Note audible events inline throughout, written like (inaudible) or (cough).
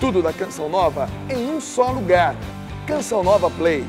Tudo da Canção Nova em um só lugar. Canção Nova Play.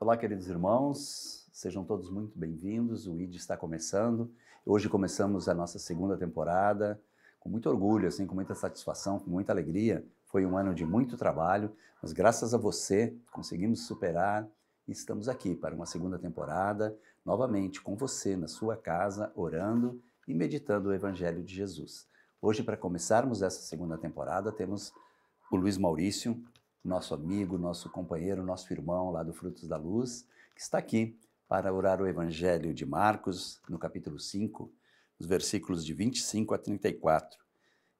Olá, queridos irmãos, sejam todos muito bem-vindos. O ID está começando. Hoje começamos a nossa segunda temporada com muito orgulho, assim, com muita satisfação, com muita alegria. Foi um ano de muito trabalho, mas graças a você conseguimos superar estamos aqui para uma segunda temporada, novamente com você na sua casa, orando e meditando o Evangelho de Jesus. Hoje, para começarmos essa segunda temporada, temos o Luiz Maurício, nosso amigo, nosso companheiro, nosso irmão lá do Frutos da Luz, que está aqui para orar o Evangelho de Marcos, no capítulo 5, nos versículos de 25 a 34,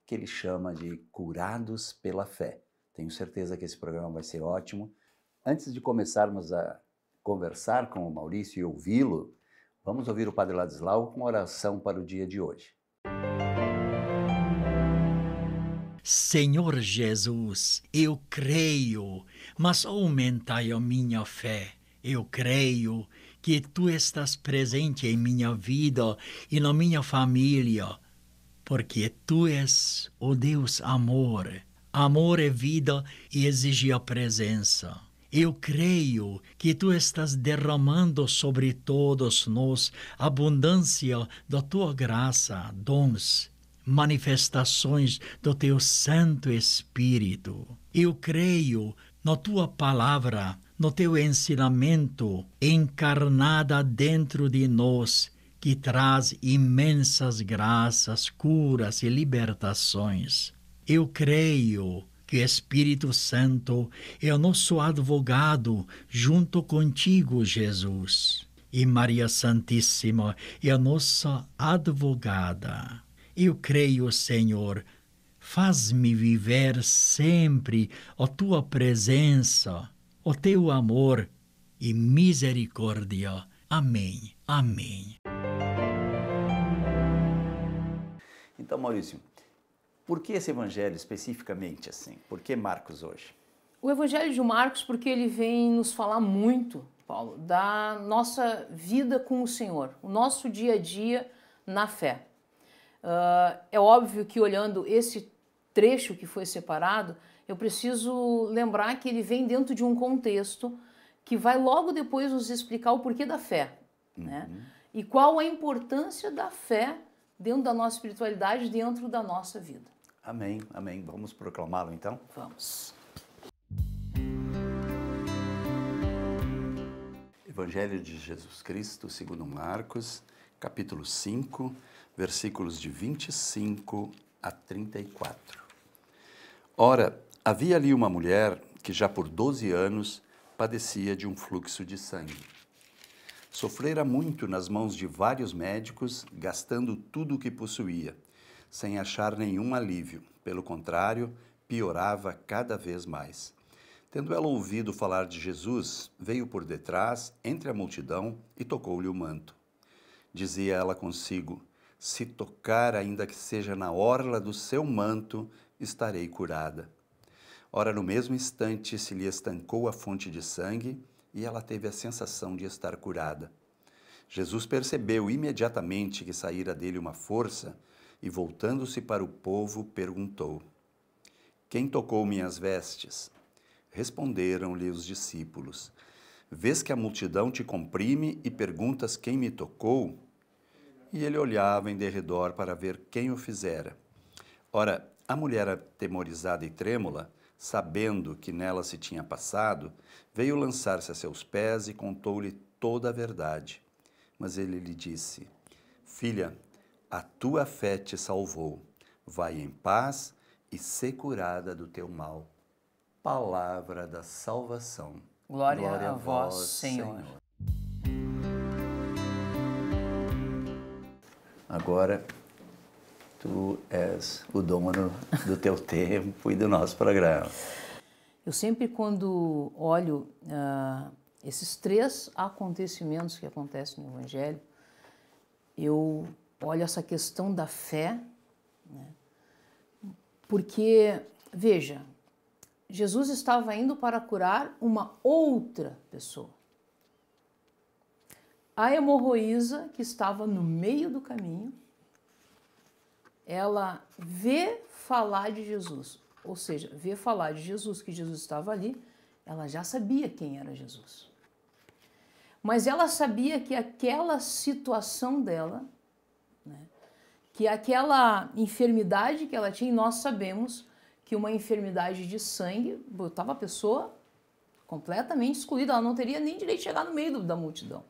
que ele chama de Curados pela Fé. Tenho certeza que esse programa vai ser ótimo Antes de começarmos a conversar com o Maurício e ouvi-lo, vamos ouvir o Padre Ladislau com oração para o dia de hoje. Senhor Jesus, eu creio, mas aumentai a minha fé. Eu creio que tu estás presente em minha vida e na minha família, porque tu és o Deus amor. Amor é vida e exige a presença. Eu creio que tu estás derramando sobre todos nós abundância da tua graça, dons, manifestações do teu Santo Espírito. Eu creio na tua palavra, no teu ensinamento encarnada dentro de nós, que traz imensas graças, curas e libertações. Eu creio que o Espírito Santo é o nosso advogado junto contigo, Jesus. E Maria Santíssima é a nossa advogada. Eu creio, Senhor, faz-me viver sempre a tua presença, o teu amor e misericórdia. Amém. Amém. Então, Maurício, por que esse evangelho especificamente assim? Por que Marcos hoje? O evangelho de Marcos porque ele vem nos falar muito, Paulo, da nossa vida com o Senhor, o nosso dia a dia na fé. Uh, é óbvio que olhando esse trecho que foi separado, eu preciso lembrar que ele vem dentro de um contexto que vai logo depois nos explicar o porquê da fé, né? uhum. né? E qual a importância da fé dentro da nossa espiritualidade, dentro da nossa vida. Amém, amém. Vamos proclamá-lo então? Vamos. Evangelho de Jesus Cristo, segundo Marcos, capítulo 5, versículos de 25 a 34. Ora, havia ali uma mulher que já por 12 anos padecia de um fluxo de sangue. Sofrera muito nas mãos de vários médicos, gastando tudo o que possuía sem achar nenhum alívio. Pelo contrário, piorava cada vez mais. Tendo ela ouvido falar de Jesus, veio por detrás, entre a multidão, e tocou-lhe o manto. Dizia ela consigo: Se tocar, ainda que seja na orla do seu manto, estarei curada. Ora, no mesmo instante se lhe estancou a fonte de sangue e ela teve a sensação de estar curada. Jesus percebeu imediatamente que saíra dele uma força e, voltando-se para o povo, perguntou: Quem tocou minhas vestes? Responderam-lhe os discípulos: Vês que a multidão te comprime e perguntas quem me tocou? E ele olhava em derredor para ver quem o fizera. Ora, a mulher atemorizada e trêmula, sabendo que nela se tinha passado, veio lançar-se a seus pés e contou-lhe toda a verdade. Mas ele lhe disse: Filha, a tua fé te salvou. Vai em paz e ser curada do teu mal. Palavra da salvação. Glória, Glória a vós, Senhor. Senhor. Agora tu és o dono do teu (laughs) tempo e do nosso programa. Eu sempre quando olho uh, esses três acontecimentos que acontecem no Evangelho, eu olho essa questão da fé, né? porque, veja, Jesus estava indo para curar uma outra pessoa. A hemorroísa, que estava no meio do caminho, ela vê falar de Jesus, ou seja, vê falar de Jesus, que Jesus estava ali, ela já sabia quem era Jesus. Mas ela sabia que aquela situação dela né? Que é aquela enfermidade que ela tinha, nós sabemos que uma enfermidade de sangue botava a pessoa completamente excluída, ela não teria nem direito de chegar no meio da multidão.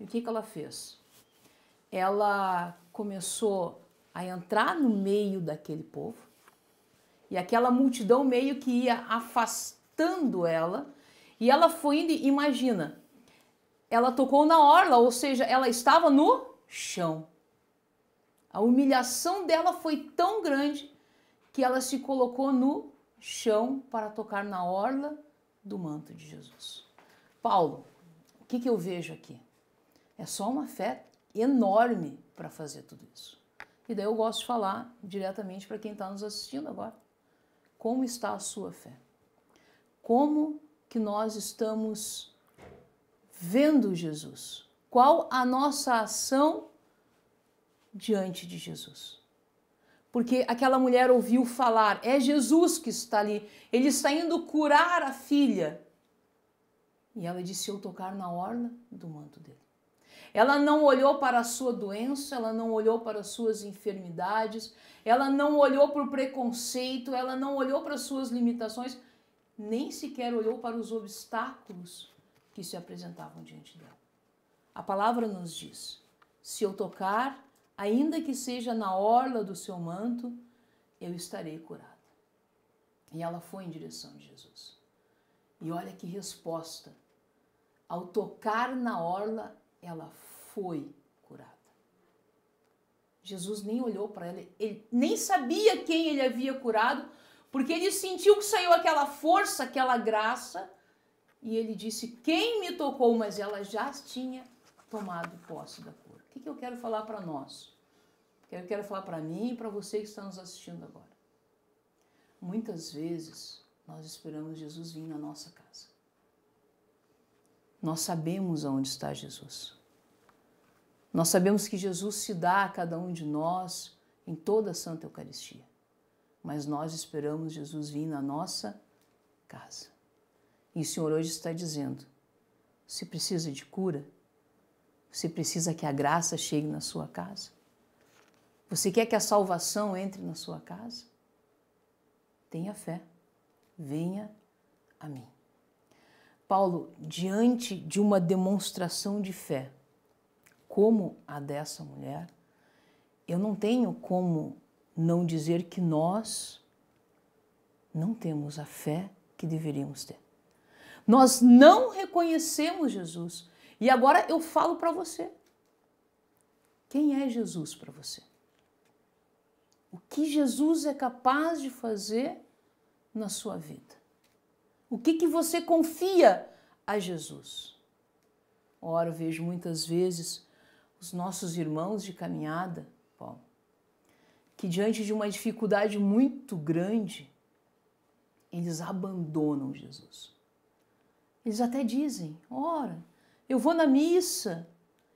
E o que, que ela fez? Ela começou a entrar no meio daquele povo e aquela multidão meio que ia afastando ela e ela foi indo, imagina, ela tocou na orla, ou seja, ela estava no chão. A humilhação dela foi tão grande que ela se colocou no chão para tocar na orla do manto de Jesus. Paulo, o que, que eu vejo aqui? É só uma fé enorme para fazer tudo isso. E daí eu gosto de falar diretamente para quem está nos assistindo agora. Como está a sua fé? Como que nós estamos vendo Jesus? Qual a nossa ação diante de Jesus. Porque aquela mulher ouviu falar, é Jesus que está ali, ele está indo curar a filha. E ela disse: Eu tocar na orla do manto dele. Ela não olhou para a sua doença, ela não olhou para as suas enfermidades, ela não olhou para o preconceito, ela não olhou para as suas limitações, nem sequer olhou para os obstáculos que se apresentavam diante dela. A palavra nos diz: se eu tocar ainda que seja na orla do seu manto, eu estarei curada. E ela foi em direção de Jesus. E olha que resposta. Ao tocar na orla, ela foi curada. Jesus nem olhou para ela, ele nem sabia quem ele havia curado, porque ele sentiu que saiu aquela força, aquela graça, e ele disse: Quem me tocou? Mas ela já tinha tomado posse da que, que eu quero falar para nós? que eu quero falar para mim e para você que está nos assistindo agora. Muitas vezes nós esperamos Jesus vir na nossa casa. Nós sabemos aonde está Jesus. Nós sabemos que Jesus se dá a cada um de nós em toda a Santa Eucaristia. Mas nós esperamos Jesus vir na nossa casa. E o Senhor hoje está dizendo: se precisa de cura, você precisa que a graça chegue na sua casa. Você quer que a salvação entre na sua casa? Tenha fé. Venha a mim. Paulo, diante de uma demonstração de fé, como a dessa mulher, eu não tenho como não dizer que nós não temos a fé que deveríamos ter. Nós não reconhecemos Jesus e agora eu falo para você. Quem é Jesus para você? O que Jesus é capaz de fazer na sua vida? O que, que você confia a Jesus? Ora, eu vejo muitas vezes os nossos irmãos de caminhada, Paulo, que diante de uma dificuldade muito grande, eles abandonam Jesus. Eles até dizem: ora, eu vou na missa,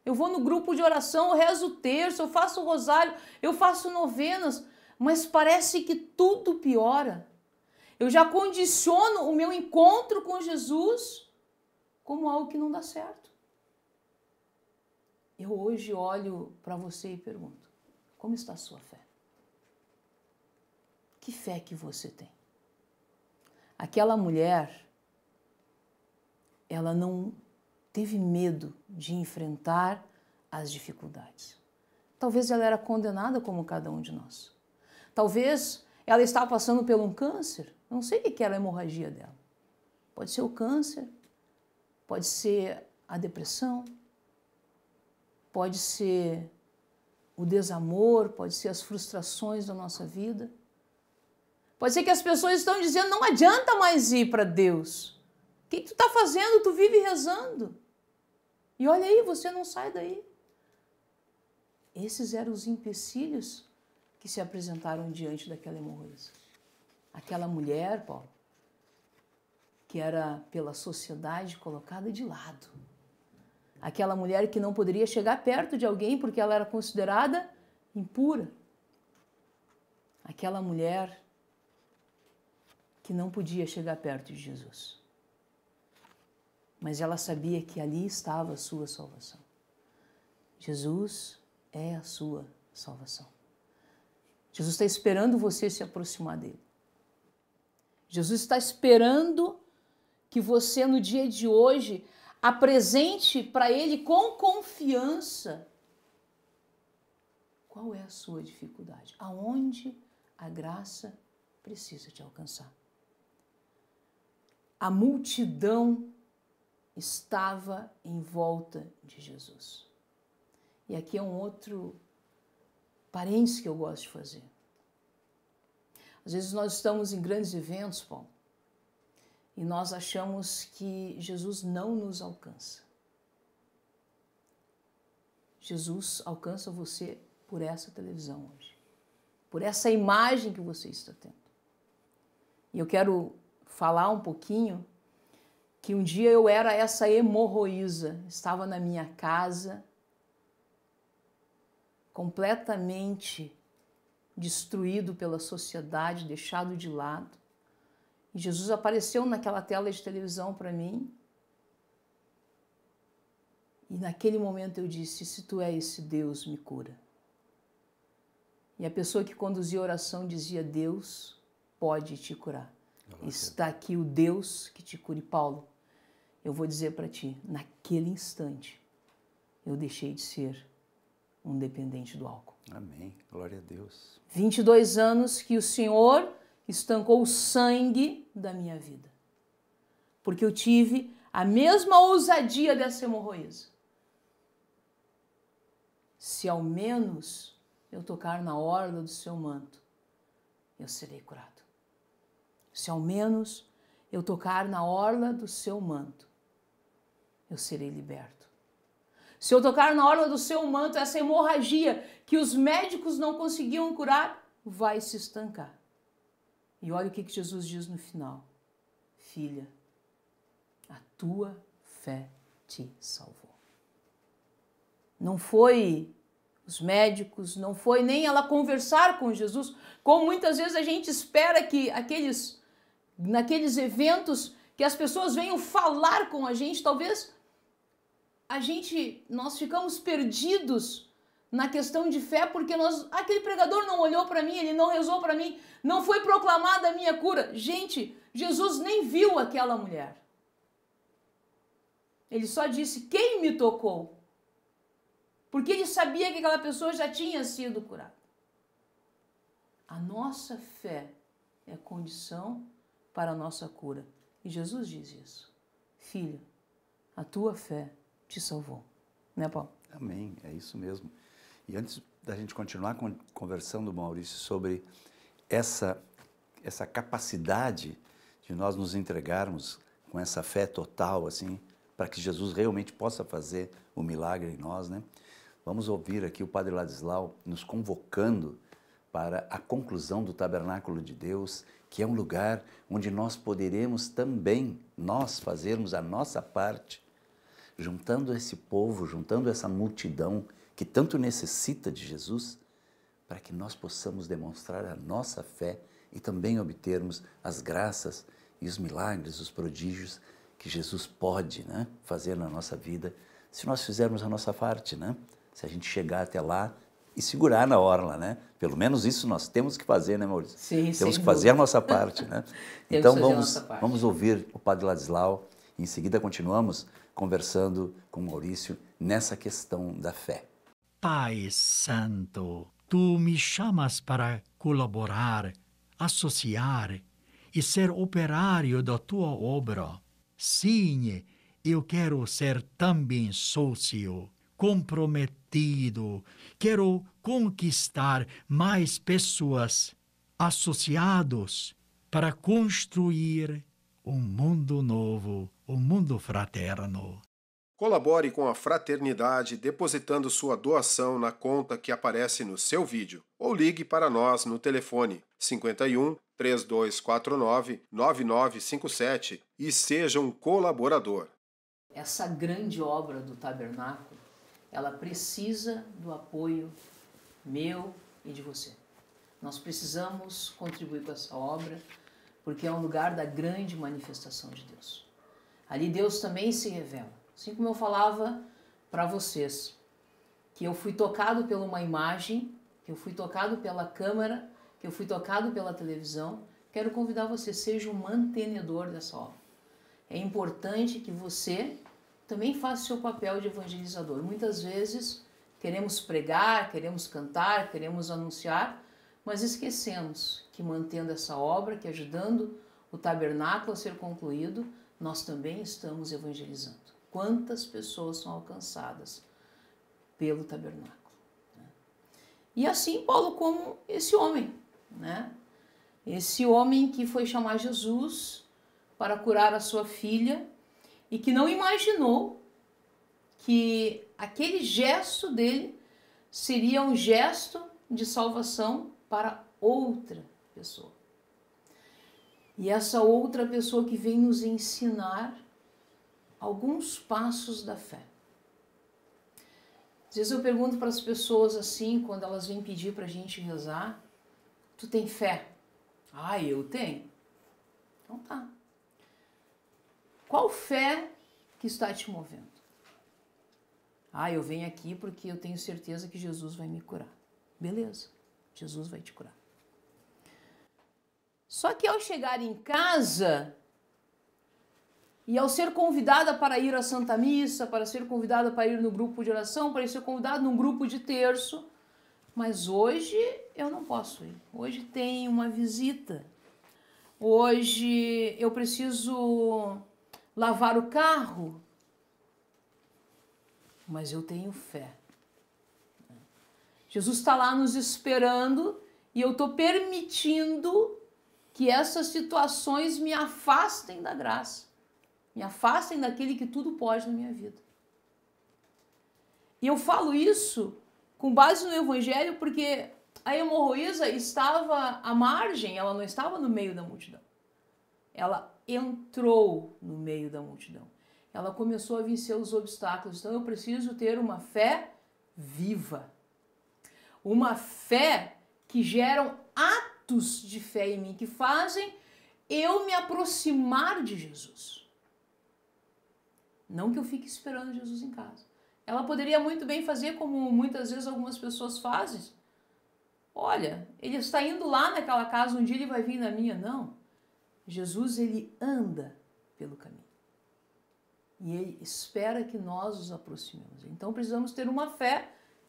eu vou no grupo de oração, eu rezo o terço, eu faço o rosário, eu faço novenas, mas parece que tudo piora. Eu já condiciono o meu encontro com Jesus como algo que não dá certo. Eu hoje olho para você e pergunto: como está a sua fé? Que fé que você tem? Aquela mulher, ela não teve medo de enfrentar as dificuldades. Talvez ela era condenada como cada um de nós. Talvez ela estava passando por um câncer, não sei o que era a hemorragia dela. Pode ser o câncer, pode ser a depressão, pode ser o desamor, pode ser as frustrações da nossa vida. Pode ser que as pessoas estão dizendo: não adianta mais ir para Deus. O que tu está fazendo? Tu vive rezando. E olha aí, você não sai daí. Esses eram os empecilhos que se apresentaram diante daquela hemorroísa. Aquela mulher, Paulo, que era pela sociedade colocada de lado. Aquela mulher que não poderia chegar perto de alguém porque ela era considerada impura. Aquela mulher que não podia chegar perto de Jesus mas ela sabia que ali estava a sua salvação. Jesus é a sua salvação. Jesus está esperando você se aproximar dele. Jesus está esperando que você, no dia de hoje, apresente para ele com confiança qual é a sua dificuldade, aonde a graça precisa te alcançar. A multidão estava em volta de Jesus. E aqui é um outro parênteses que eu gosto de fazer. Às vezes nós estamos em grandes eventos, Paulo, e nós achamos que Jesus não nos alcança. Jesus alcança você por essa televisão hoje, por essa imagem que você está tendo. E eu quero falar um pouquinho que um dia eu era essa hemorroísa, estava na minha casa, completamente destruído pela sociedade, deixado de lado. E Jesus apareceu naquela tela de televisão para mim. E naquele momento eu disse: Se tu és esse Deus, me cura. E a pessoa que conduzia a oração dizia: Deus pode te curar. Está aqui o Deus que te cure, Paulo eu vou dizer para ti, naquele instante, eu deixei de ser um dependente do álcool. Amém. Glória a Deus. 22 anos que o Senhor estancou o sangue da minha vida. Porque eu tive a mesma ousadia dessa hemorroísa. Se ao menos eu tocar na orla do seu manto, eu serei curado. Se ao menos eu tocar na orla do seu manto, eu serei liberto. Se eu tocar na orla do seu manto, essa hemorragia que os médicos não conseguiam curar vai se estancar. E olha o que Jesus diz no final: Filha, a tua fé te salvou. Não foi os médicos, não foi nem ela conversar com Jesus, como muitas vezes a gente espera que aqueles naqueles eventos que as pessoas venham falar com a gente, talvez a gente, nós ficamos perdidos na questão de fé porque nós, aquele pregador não olhou para mim, ele não rezou para mim, não foi proclamada a minha cura. Gente, Jesus nem viu aquela mulher. Ele só disse: "Quem me tocou?" Porque ele sabia que aquela pessoa já tinha sido curada. A nossa fé é condição para a nossa cura. E Jesus diz isso. Filho, a tua fé te salvou. Né, Paulo? Amém, é isso mesmo. E antes da gente continuar conversando, Maurício, sobre essa, essa capacidade de nós nos entregarmos com essa fé total, assim, para que Jesus realmente possa fazer o milagre em nós, né? Vamos ouvir aqui o Padre Ladislau nos convocando para a conclusão do Tabernáculo de Deus, que é um lugar onde nós poderemos também nós fazermos a nossa parte juntando esse povo, juntando essa multidão que tanto necessita de Jesus, para que nós possamos demonstrar a nossa fé e também obtermos as graças e os milagres, os prodígios que Jesus pode né, fazer na nossa vida, se nós fizermos a nossa parte, né? se a gente chegar até lá e segurar na orla, né? Pelo menos isso nós temos que fazer, né, Maurício? Sim, Temos que fazer a nossa parte, né? (laughs) então vamos, vamos ouvir o Padre Ladislau e em seguida continuamos conversando com Maurício nessa questão da fé. Pai Santo, tu me chamas para colaborar, associar e ser operário da tua obra. Sim, eu quero ser também sócio, comprometido, quero conquistar mais pessoas, associados, para construir um mundo novo, um mundo fraterno. Colabore com a Fraternidade depositando sua doação na conta que aparece no seu vídeo ou ligue para nós no telefone 51 3249 9957 e seja um colaborador. Essa grande obra do tabernáculo, ela precisa do apoio meu e de você. Nós precisamos contribuir com essa obra porque é um lugar da grande manifestação de Deus. Ali Deus também se revela. Assim como eu falava para vocês, que eu fui tocado por uma imagem, que eu fui tocado pela câmera, que eu fui tocado pela televisão, quero convidar você, seja um mantenedor dessa obra. É importante que você também faça seu papel de evangelizador. Muitas vezes queremos pregar, queremos cantar, queremos anunciar, mas esquecemos que mantendo essa obra, que ajudando o tabernáculo a ser concluído, nós também estamos evangelizando. Quantas pessoas são alcançadas pelo tabernáculo? Né? E assim Paulo como esse homem, né? Esse homem que foi chamar Jesus para curar a sua filha e que não imaginou que aquele gesto dele seria um gesto de salvação para outra pessoa. E essa outra pessoa que vem nos ensinar alguns passos da fé. Às vezes eu pergunto para as pessoas assim, quando elas vêm pedir para a gente rezar: Tu tem fé? Ah, eu tenho. Então tá. Qual fé que está te movendo? Ah, eu venho aqui porque eu tenho certeza que Jesus vai me curar. Beleza. Jesus vai te curar. Só que ao chegar em casa e ao ser convidada para ir à Santa Missa, para ser convidada para ir no grupo de oração, para ser convidada num grupo de terço, mas hoje eu não posso ir. Hoje tem uma visita. Hoje eu preciso lavar o carro. Mas eu tenho fé Jesus está lá nos esperando e eu estou permitindo que essas situações me afastem da graça, me afastem daquele que tudo pode na minha vida. E eu falo isso com base no Evangelho porque a hemorroísa estava à margem, ela não estava no meio da multidão. Ela entrou no meio da multidão. Ela começou a vencer os obstáculos. Então eu preciso ter uma fé viva uma fé que geram atos de fé em mim, que fazem eu me aproximar de Jesus. Não que eu fique esperando Jesus em casa. Ela poderia muito bem fazer como muitas vezes algumas pessoas fazem. Olha, ele está indo lá naquela casa, um dia ele vai vir na minha. Não. Jesus, ele anda pelo caminho. E ele espera que nós nos aproximemos. Então precisamos ter uma fé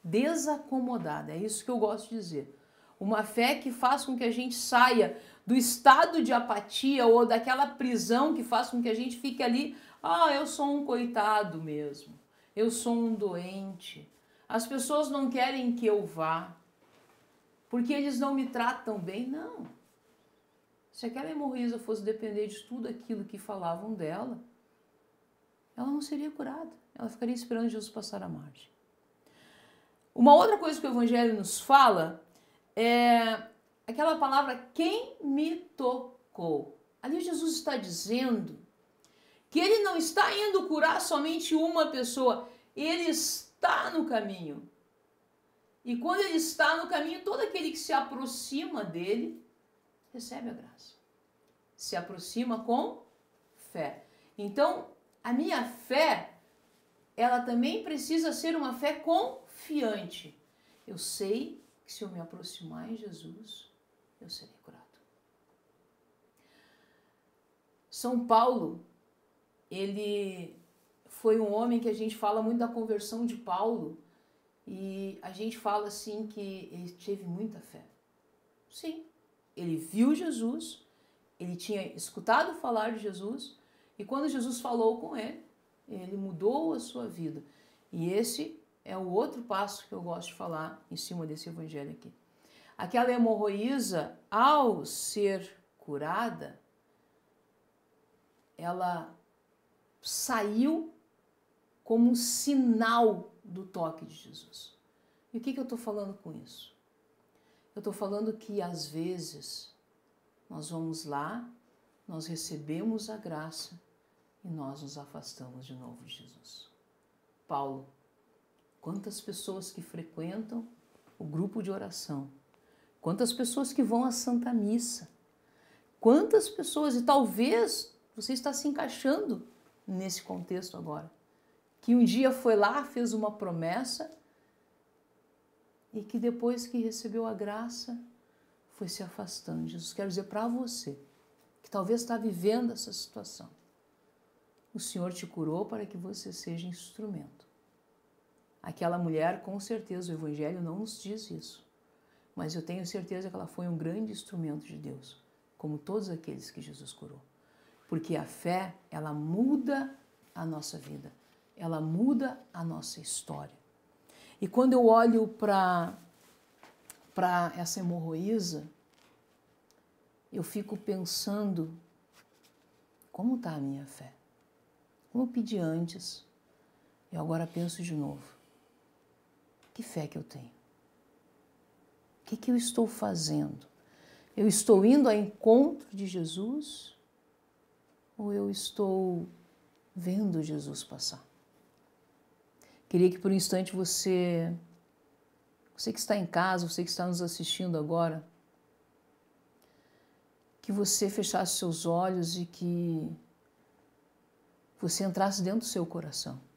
desacomodada. É isso que eu gosto de dizer. Uma fé que faz com que a gente saia do estado de apatia ou daquela prisão que faz com que a gente fique ali, ah, eu sou um coitado mesmo. Eu sou um doente. As pessoas não querem que eu vá. Porque eles não me tratam bem, não. Se aquela hemorroísa fosse depender de tudo aquilo que falavam dela, ela não seria curada. Ela ficaria esperando Jesus passar a margem. Uma outra coisa que o Evangelho nos fala é aquela palavra quem me tocou. Ali Jesus está dizendo que ele não está indo curar somente uma pessoa, ele está no caminho. E quando ele está no caminho, todo aquele que se aproxima dele recebe a graça. Se aproxima com fé. Então, a minha fé, ela também precisa ser uma fé com confiante. Eu sei que se eu me aproximar em Jesus, eu serei curado. São Paulo, ele foi um homem que a gente fala muito da conversão de Paulo e a gente fala assim que ele teve muita fé. Sim, ele viu Jesus, ele tinha escutado falar de Jesus e quando Jesus falou com ele, ele mudou a sua vida. E esse é o outro passo que eu gosto de falar em cima desse evangelho aqui. Aquela hemorroísa, ao ser curada, ela saiu como um sinal do toque de Jesus. E o que, que eu estou falando com isso? Eu estou falando que às vezes nós vamos lá, nós recebemos a graça e nós nos afastamos de novo de Jesus. Paulo Quantas pessoas que frequentam o grupo de oração, quantas pessoas que vão à Santa Missa, quantas pessoas, e talvez você está se encaixando nesse contexto agora, que um dia foi lá, fez uma promessa e que depois que recebeu a graça foi se afastando. Jesus quer dizer para você que talvez está vivendo essa situação. O Senhor te curou para que você seja instrumento Aquela mulher, com certeza, o Evangelho não nos diz isso, mas eu tenho certeza que ela foi um grande instrumento de Deus, como todos aqueles que Jesus curou. Porque a fé, ela muda a nossa vida, ela muda a nossa história. E quando eu olho para essa hemorroíza, eu fico pensando como está a minha fé. Como eu pedi antes, eu agora penso de novo. Que fé que eu tenho? O que, que eu estou fazendo? Eu estou indo ao encontro de Jesus ou eu estou vendo Jesus passar? Queria que por um instante você, você que está em casa, você que está nos assistindo agora, que você fechasse seus olhos e que você entrasse dentro do seu coração.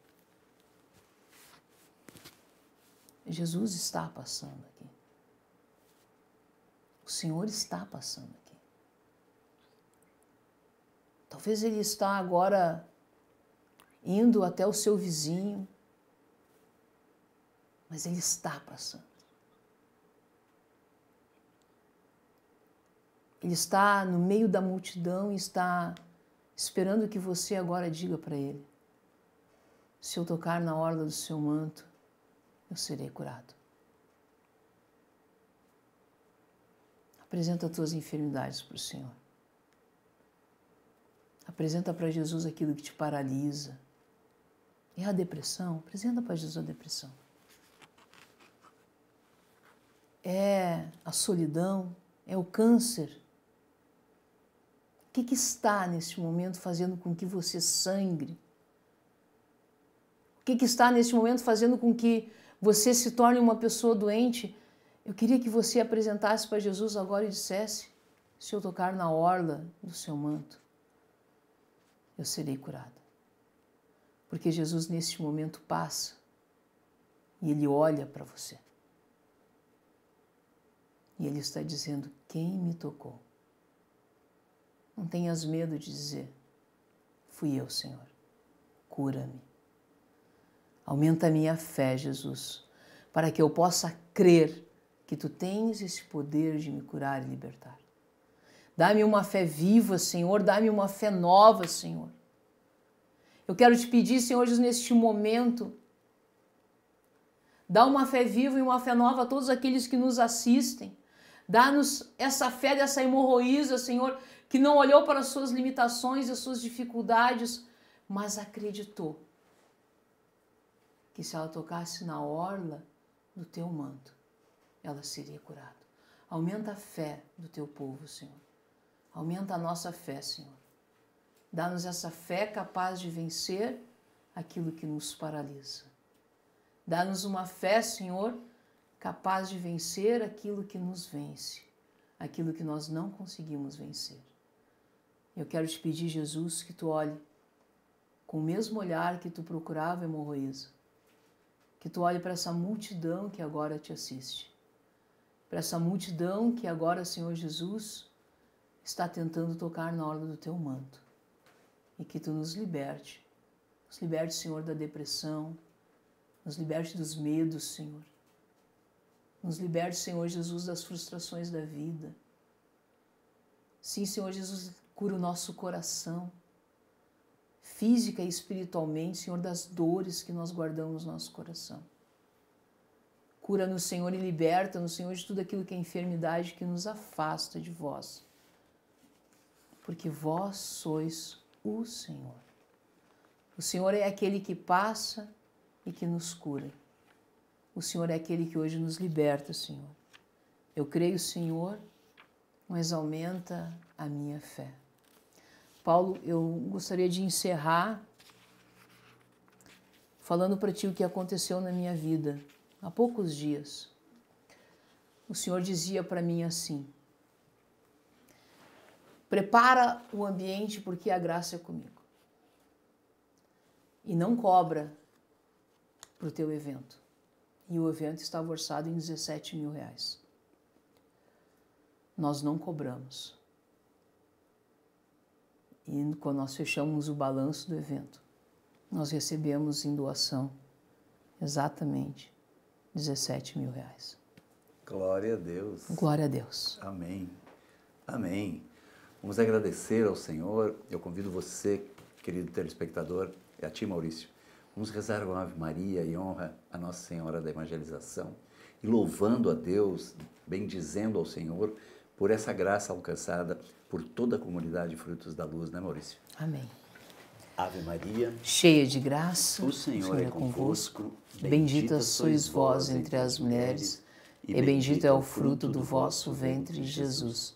Jesus está passando aqui. O Senhor está passando aqui. Talvez ele está agora indo até o seu vizinho, mas ele está passando. Ele está no meio da multidão e está esperando que você agora diga para ele: se eu tocar na orla do seu manto, eu serei curado. Apresenta as tuas enfermidades para o Senhor. Apresenta para Jesus aquilo que te paralisa. É a depressão? Apresenta para Jesus a depressão. É a solidão? É o câncer? O que, que está neste momento fazendo com que você sangre? O que, que está neste momento fazendo com que você se torne uma pessoa doente, eu queria que você apresentasse para Jesus agora e dissesse: se eu tocar na orla do seu manto, eu serei curado. Porque Jesus, neste momento, passa e ele olha para você. E ele está dizendo: Quem me tocou? Não tenhas medo de dizer: Fui eu, Senhor. Cura-me. Aumenta a minha fé, Jesus, para que eu possa crer que tu tens esse poder de me curar e libertar. Dá-me uma fé viva, Senhor, dá-me uma fé nova, Senhor. Eu quero te pedir, Senhor neste momento, dá uma fé viva e uma fé nova a todos aqueles que nos assistem. Dá-nos essa fé dessa hemorroísa, Senhor, que não olhou para as suas limitações e suas dificuldades, mas acreditou que se ela tocasse na orla do teu manto, ela seria curada. Aumenta a fé do teu povo, Senhor. Aumenta a nossa fé, Senhor. Dá-nos essa fé capaz de vencer aquilo que nos paralisa. Dá-nos uma fé, Senhor, capaz de vencer aquilo que nos vence, aquilo que nós não conseguimos vencer. Eu quero te pedir, Jesus, que tu olhe com o mesmo olhar que tu procurava hemorroísa, que tu olhe para essa multidão que agora te assiste, para essa multidão que agora, Senhor Jesus, está tentando tocar na orla do teu manto e que tu nos liberte. Nos liberte, Senhor, da depressão, nos liberte dos medos, Senhor. Nos liberte, Senhor Jesus, das frustrações da vida. Sim, Senhor Jesus, cura o nosso coração física e espiritualmente, Senhor, das dores que nós guardamos no nosso coração. Cura-nos, Senhor, e liberta-nos, Senhor, de tudo aquilo que é enfermidade que nos afasta de vós. Porque vós sois o Senhor. O Senhor é aquele que passa e que nos cura. O Senhor é aquele que hoje nos liberta, Senhor. Eu creio, Senhor, mas aumenta a minha fé. Paulo, eu gostaria de encerrar falando para ti o que aconteceu na minha vida há poucos dias. O Senhor dizia para mim assim: Prepara o ambiente porque a graça é comigo. E não cobra para o teu evento. E o evento estava orçado em 17 mil reais. Nós não cobramos. E quando nós fechamos o balanço do evento, nós recebemos em doação exatamente 17 mil reais. Glória a Deus. Glória a Deus. Amém. Amém. Vamos agradecer ao Senhor. Eu convido você, querido telespectador, e a ti, Maurício. Vamos rezar com Ave Maria e honra a Nossa Senhora da Evangelização e louvando a Deus, bendizendo ao Senhor por essa graça alcançada por toda a comunidade Frutos da Luz, né, Maurício? Amém. Ave Maria, cheia de graça, o Senhor, o Senhor é, é convosco. Bendita, bendita sois vós entre as mulheres, e bendito, é, é o fruto do vosso ventre, Jesus.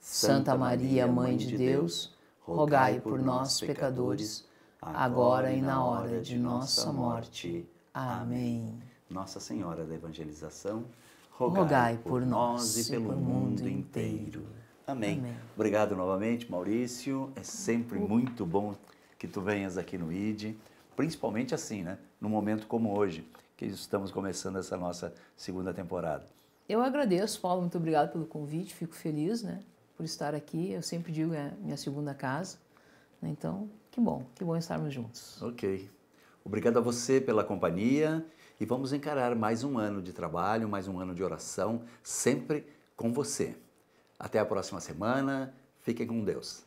Santa Maria, Mãe de Deus, rogai por nós, pecadores, agora e na hora de nossa morte. Amém. Nossa Senhora da Evangelização, rogai, rogai por nós e pelo mundo inteiro. Amém. Amém. Obrigado novamente, Maurício. É sempre muito bom que tu venhas aqui no ID, principalmente assim, né? Num momento como hoje, que estamos começando essa nossa segunda temporada. Eu agradeço, Paulo, muito obrigado pelo convite, fico feliz, né? Por estar aqui. Eu sempre digo, é minha segunda casa. Né? Então, que bom, que bom estarmos juntos. Ok. Obrigado a você pela companhia e vamos encarar mais um ano de trabalho, mais um ano de oração, sempre com você. Até a próxima semana. Fiquem com Deus.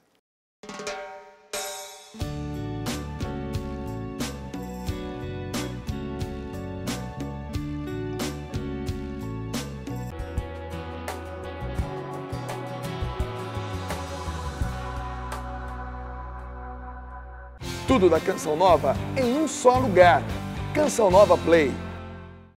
Tudo da Canção Nova em um só lugar. Canção Nova Play.